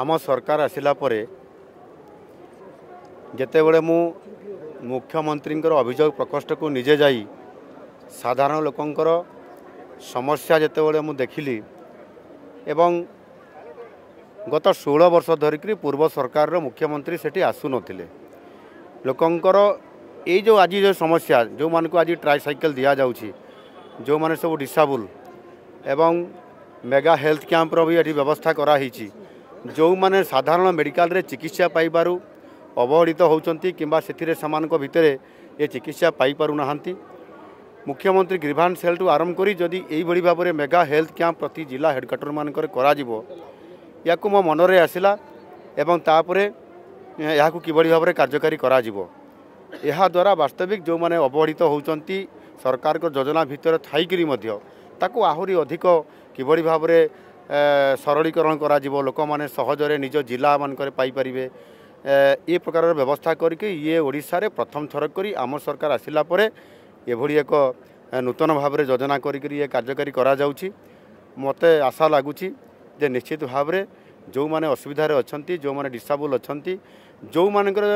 ଆମ ସରକାର ଆସିଲା ପରେ ଯେତେବେଳେ ମୁଁ ମୁଖ୍ୟମନ୍ତ୍ରୀଙ୍କର ଅଭିଯୋଗ ପ୍ରକୋଷ୍ଠକୁ ନିଜେ ଯାଇ ସାଧାରଣ ଲୋକଙ୍କର ସମସ୍ୟା ଯେତେବେଳେ ମୁଁ ଦେଖିଲି ଏବଂ ଗତ ଷୋହଳ ବର୍ଷ ଧରିକରି ପୂର୍ବ ସରକାରର ମୁଖ୍ୟମନ୍ତ୍ରୀ ସେଠି ଆସୁନଥିଲେ ଲୋକଙ୍କର ଏଇ ଯେଉଁ ଆଜି ଯେଉଁ ସମସ୍ୟା ଯେଉଁମାନଙ୍କୁ ଆଜି ଟ୍ରାଇସାଇକେଲ ଦିଆଯାଉଛି ଯେଉଁମାନେ ସବୁ ଡିସାବୁଲ୍ ଏବଂ ମେଗା ହେଲ୍ଥ କ୍ୟାମ୍ପର ବି ଏଠି ବ୍ୟବସ୍ଥା କରାହେଇଛି ଯେଉଁମାନେ ସାଧାରଣ ମେଡ଼ିକାଲରେ ଚିକିତ୍ସା ପାଇବାରୁ ଅବହେଳିତ ହେଉଛନ୍ତି କିମ୍ବା ସେଥିରେ ସେମାନଙ୍କ ଭିତରେ ଏ ଚିକିତ୍ସା ପାଇପାରୁନାହାନ୍ତି ମୁଖ୍ୟମନ୍ତ୍ରୀ ଗ୍ରିଭାନ୍ ସେଲ୍ଠୁ ଆରମ୍ଭ କରି ଯଦି ଏଇଭଳି ଭାବରେ ମେଗା ହେଲ୍ଥ କ୍ୟାମ୍ପ ପ୍ରତି ଜିଲ୍ଲା ହେଡ଼କ୍ୱାର୍ଟରମାନଙ୍କରେ କରାଯିବ ୟାକୁ ମୋ ମନରେ ଆସିଲା ଏବଂ ତାପରେ ଏହାକୁ କିଭଳି ଭାବରେ କାର୍ଯ୍ୟକାରୀ କରାଯିବ ଏହାଦ୍ୱାରା ବାସ୍ତବିକ ଯେଉଁମାନେ ଅବହେଳିତ ହେଉଛନ୍ତି ସରକାରଙ୍କ ଯୋଜନା ଭିତରେ ଥାଇକିରି ମଧ୍ୟ ତାକୁ ଆହୁରି ଅଧିକ କିଭଳି ଭାବରେ ସରଳୀକରଣ କରାଯିବ ଲୋକମାନେ ସହଜରେ ନିଜ ଜିଲ୍ଲାମାନଙ୍କରେ ପାଇପାରିବେ ଏ ପ୍ରକାରର ବ୍ୟବସ୍ଥା କରିକି ଇଏ ଓଡ଼ିଶାରେ ପ୍ରଥମ ଥର କରି ଆମ ସରକାର ଆସିଲା ପରେ ଏଭଳି ଏକ ନୂତନ ଭାବରେ ଯୋଜନା କରିକିରି ଇଏ କାର୍ଯ୍ୟକାରୀ କରାଯାଉଛି ମୋତେ ଆଶା ଲାଗୁଛି ଯେ ନିଶ୍ଚିତ ଭାବରେ ଯେଉଁମାନେ ଅସୁବିଧାରେ ଅଛନ୍ତି ଯେଉଁମାନେ ଡିସାବୁଲ୍ ଅଛନ୍ତି ଯେଉଁମାନଙ୍କର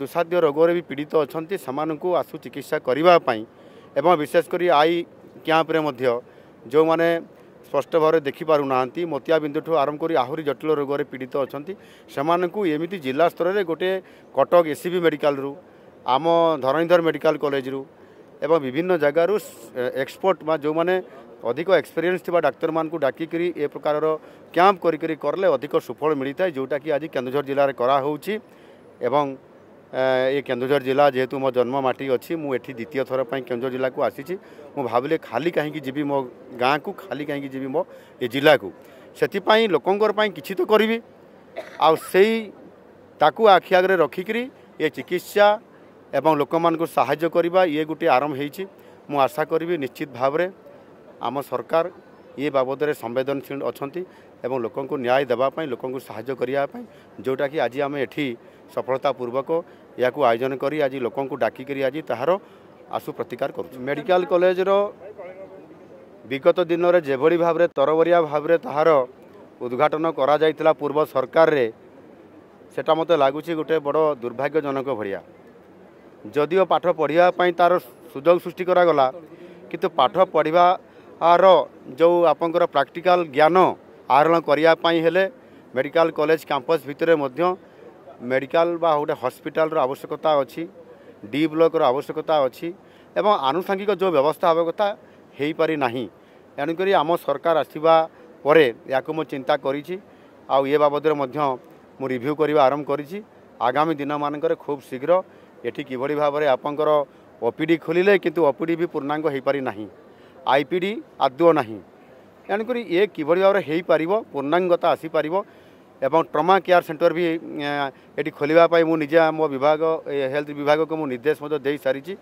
ଦୁଃସାଧ୍ୟ ରୋଗରେ ବି ପୀଡ଼ିତ ଅଛନ୍ତି ସେମାନଙ୍କୁ ଆସୁ ଚିକିତ୍ସା କରିବା ପାଇଁ ଏବଂ ବିଶେଷ କରି ଆଇ କ୍ୟାମ୍ପରେ ମଧ୍ୟ ଯେଉଁମାନେ স্পষ্ট ভাবে দেখিপারুনাহান্তি মতিয়াবিন্দুঠু আরম্ভ করে আহরি জটিল রোগরে পীড়িত অনেক সে এমিতি জেলা স্তরের গোটে কটক এসিবি মেডিকালু আম ধরণীধর মেডিকাল কলেজ রু এবং বিভিন্ন জায়গার এক্সপর্ট বা যে অধিক এক্সপেরিয়েন্স থাকা ডাক্তার মানুষ ডাকিকি এ প্রকার ক্যাম্প করি করলে অধিক সুফল মিলিথায় যেটা কি আজ কেন্দুঝর জেলার করা হচ্ছে এবং ଏ କେନ୍ଦୁଝର ଜିଲ୍ଲା ଯେହେତୁ ମୋ ଜନ୍ମ ମାଟି ଅଛି ମୁଁ ଏଠି ଦ୍ୱିତୀୟ ଥର ପାଇଁ କେନ୍ଦୁଝର ଜିଲ୍ଲାକୁ ଆସିଛି ମୁଁ ଭାବିଲି ଖାଲି କାହିଁକି ଯିବି ମୋ ଗାଁକୁ ଖାଲି କାହିଁକି ଯିବି ମୋ ଏ ଜିଲ୍ଲାକୁ ସେଥିପାଇଁ ଲୋକଙ୍କର ପାଇଁ କିଛି ତ କରିବି ଆଉ ସେଇ ତାକୁ ଆଖି ଆଗରେ ରଖିକିରି ଏ ଚିକିତ୍ସା ଏବଂ ଲୋକମାନଙ୍କୁ ସାହାଯ୍ୟ କରିବା ଇଏ ଗୋଟିଏ ଆରମ୍ଭ ହେଇଛି ମୁଁ ଆଶା କରିବି ନିଶ୍ଚିତ ଭାବରେ ଆମ ସରକାର ଇଏ ବାବଦରେ ସମ୍ବେଦନଶୀଳ ଅଛନ୍ତି ଏବଂ ଲୋକଙ୍କୁ ନ୍ୟାୟ ଦେବା ପାଇଁ ଲୋକଙ୍କୁ ସାହାଯ୍ୟ କରିବା ପାଇଁ ଯେଉଁଟାକି ଆଜି ଆମେ ଏଠି ସଫଳତା ପୂର୍ବକ ଏହାକୁ ଆୟୋଜନ କରି ଆଜି ଲୋକଙ୍କୁ ଡାକିକରି ଆଜି ତାହାର ଆଶୁ ପ୍ରତିକାର କରୁଛୁ ମେଡ଼ିକାଲ କଲେଜର ବିଗତ ଦିନରେ ଯେଭଳି ଭାବରେ ତରବରିଆ ଭାବରେ ତାହାର ଉଦ୍ଘାଟନ କରାଯାଇଥିଲା ପୂର୍ବ ସରକାରରେ ସେଇଟା ମୋତେ ଲାଗୁଛି ଗୋଟେ ବଡ଼ ଦୁର୍ଭାଗ୍ୟଜନକ ଭଳିଆ ଯଦିଓ ପାଠ ପଢ଼ିବା ପାଇଁ ତାର ସୁଯୋଗ ସୃଷ୍ଟି କରାଗଲା କିନ୍ତୁ ପାଠ ପଢ଼ିବା ର ଯେଉଁ ଆପଣଙ୍କର ପ୍ରାକ୍ଟିକାଲ ଜ୍ଞାନ ଆହରଣ କରିବା ପାଇଁ ହେଲେ ମେଡ଼ିକାଲ କଲେଜ କ୍ୟାମ୍ପସ୍ ଭିତରେ ମଧ୍ୟ ମେଡ଼ିକାଲ ବା ଗୋଟେ ହସ୍ପିଟାଲର ଆବଶ୍ୟକତା ଅଛି ଡି ବ୍ଲକର ଆବଶ୍ୟକତା ଅଛି ଏବଂ ଆନୁଷାଙ୍ଗିକ ଯେଉଁ ବ୍ୟବସ୍ଥା ହେବା କଥା ହୋଇପାରି ଏଣୁକରି ଆମ ସରକାର ଆସିବା ପରେ ଏହାକୁ ମୁଁ ଚିନ୍ତା କରିଛି ଆଉ ଏ ବାବଦରେ ମଧ୍ୟ ମୁଁ ରିଭ୍ୟୁ କରିବା ଆରମ୍ଭ କରିଛି ଆଗାମୀ ଦିନମାନଙ୍କରେ ଖୁବ୍ ଶୀଘ୍ର ଏଠି କିଭଳି ଭାବରେ ଆପଣଙ୍କର ଓପିଡ଼ି ଖୋଲିଲେ କିନ୍ତୁ ଓପିଡ଼ି ବି ପୂର୍ଣ୍ଣାଙ୍ଗ ହୋଇପାରିନାହିଁ ଆଇପିଡ଼ି ଆଦୌ ନାହିଁ ଏଣୁକରି ଏ କିଭଳି ଭାବରେ ହୋଇପାରିବ ପୂର୍ଣ୍ଣାଙ୍ଗତା ଆସିପାରିବ ଏବଂ ଟ୍ରମା କେୟାର ସେଣ୍ଟର ବି ଏଠି ଖୋଲିବା ପାଇଁ ମୁଁ ନିଜେ ଆମ ବିଭାଗ ହେଲ୍ଥ ବିଭାଗକୁ ମୁଁ ନିର୍ଦ୍ଦେଶ ମଧ୍ୟ ଦେଇସାରିଛି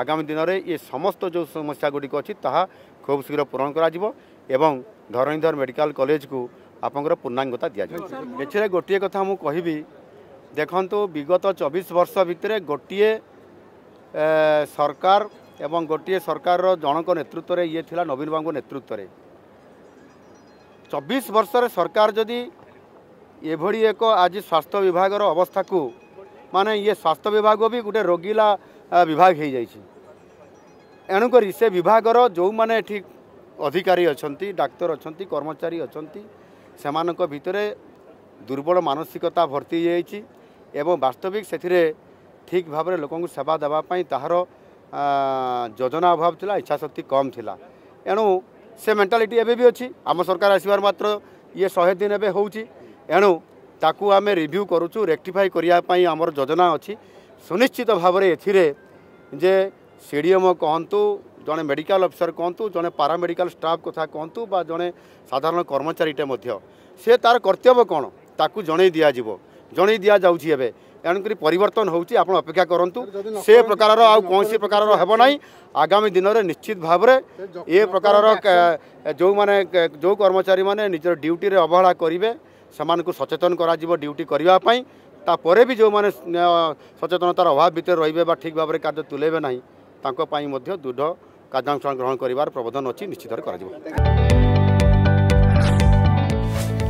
ଆଗାମୀ ଦିନରେ ଏ ସମସ୍ତ ଯେଉଁ ସମସ୍ୟା ଗୁଡ଼ିକ ଅଛି ତାହା ଖୁବ୍ ଶୀଘ୍ର ପୂରଣ କରାଯିବ ଏବଂ ଧରଣୀଧର ମେଡ଼ିକାଲ କଲେଜକୁ ଆପଣଙ୍କର ପୂର୍ଣ୍ଣାଙ୍ଗତା ଦିଆଯିବ ଏଥିରେ ଗୋଟିଏ କଥା ମୁଁ କହିବି ଦେଖନ୍ତୁ ବିଗତ ଚବିଶ ବର୍ଷ ଭିତରେ ଗୋଟିଏ ସରକାର ଏବଂ ଗୋଟିଏ ସରକାରର ଜଣଙ୍କ ନେତୃତ୍ୱରେ ଇଏ ଥିଲା ନବୀନ ବାବୁଙ୍କ ନେତୃତ୍ୱରେ ଚବିଶ ବର୍ଷରେ ସରକାର ଯଦି ଏଭଳି ଏକ ଆଜି ସ୍ୱାସ୍ଥ୍ୟ ବିଭାଗର ଅବସ୍ଥାକୁ ମାନେ ଇଏ ସ୍ୱାସ୍ଥ୍ୟ ବିଭାଗ ବି ଗୋଟେ ରୋଗିଲା ବିଭାଗ ହୋଇଯାଇଛି ଏଣୁକରି ସେ ବିଭାଗର ଯେଉଁମାନେ ଏଠି ଅଧିକାରୀ ଅଛନ୍ତି ଡାକ୍ତର ଅଛନ୍ତି କର୍ମଚାରୀ ଅଛନ୍ତି ସେମାନଙ୍କ ଭିତରେ ଦୁର୍ବଳ ମାନସିକତା ଭର୍ତ୍ତି ହୋଇଯାଇଛି ଏବଂ ବାସ୍ତବିକ ସେଥିରେ ଠିକ୍ ଭାବରେ ଲୋକଙ୍କୁ ସେବା ଦେବା ପାଇଁ ତାହାର যোজনা অভাব লা ইচ্ছা শক্তি কম লা এণু সে মেটালিটি এবে বি আম সরকার আসবার মাত্র ইয়ে শহে দিন এবে হচ্ছে এণু তাকে আমি রিভিউ করুছু রেকটিফাই করা আমার যোজনা অনিশ্চিত ভাবে এথিরে যে সিডিএমও কহতু জন মেডিকাল অফিসর কহতু জনে পারামেডিকাল স্টাফ কথা কহতু বা জন সাধারণ কর্মচারীটে মধ্য সে তার কর্তব্য কোণ তাকে জনাই দিয়া যাব জনাই দিয়া যাচ্ছি এবে এণুকরি পরিবর্তন হচ্ছে আপনার অপেক্ষা করতু সে প্রকার আছে প্রকার হব না আগামী দিনের নিশ্চিত ভাবে এ প্রকার যে যে কর্মচারী মানে নিজের ডিউটি অবহেলা করবে সে সচেতন করা ডিউটি করা তাপরে বি যে সচেতনতার অভাব ভিতরে রহবে বা ঠিক ভাবে কাজ তুলাইবে না তাঁর দৃঢ় কার্যানুষ্ঠান গ্রহণ করবার প্রবোধন অছি নিশ্চিত করা